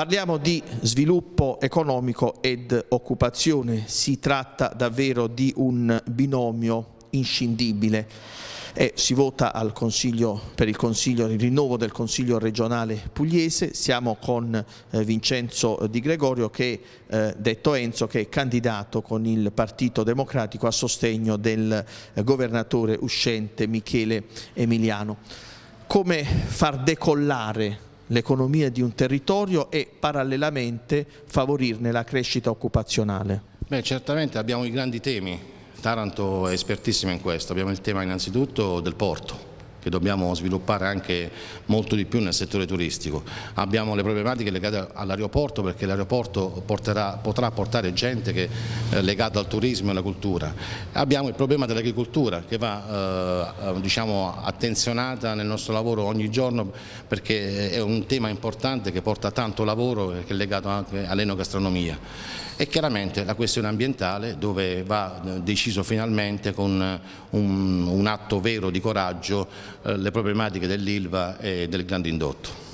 Parliamo di sviluppo economico ed occupazione, si tratta davvero di un binomio inscindibile e si vota Consiglio, per il, Consiglio, il, rinnovo del Consiglio regionale pugliese, siamo con eh, Vincenzo Di Gregorio che, eh, detto Enzo, che è candidato con il Partito Democratico a sostegno del eh, governatore uscente Michele Emiliano. Come far decollare l'economia di un territorio e parallelamente favorirne la crescita occupazionale? Beh, certamente abbiamo i grandi temi, Taranto è espertissima in questo, abbiamo il tema innanzitutto del porto, che dobbiamo sviluppare anche molto di più nel settore turistico. Abbiamo le problematiche legate all'aeroporto perché l'aeroporto potrà portare gente che è eh, legata al turismo e alla cultura. Abbiamo il problema dell'agricoltura che va eh, eh, diciamo, attenzionata nel nostro lavoro ogni giorno perché è un tema importante che porta tanto lavoro e che è legato anche all'enogastronomia e chiaramente la questione ambientale dove va deciso finalmente con eh, un, un atto vero di coraggio eh, le problematiche dell'Ilva e del grande indotto.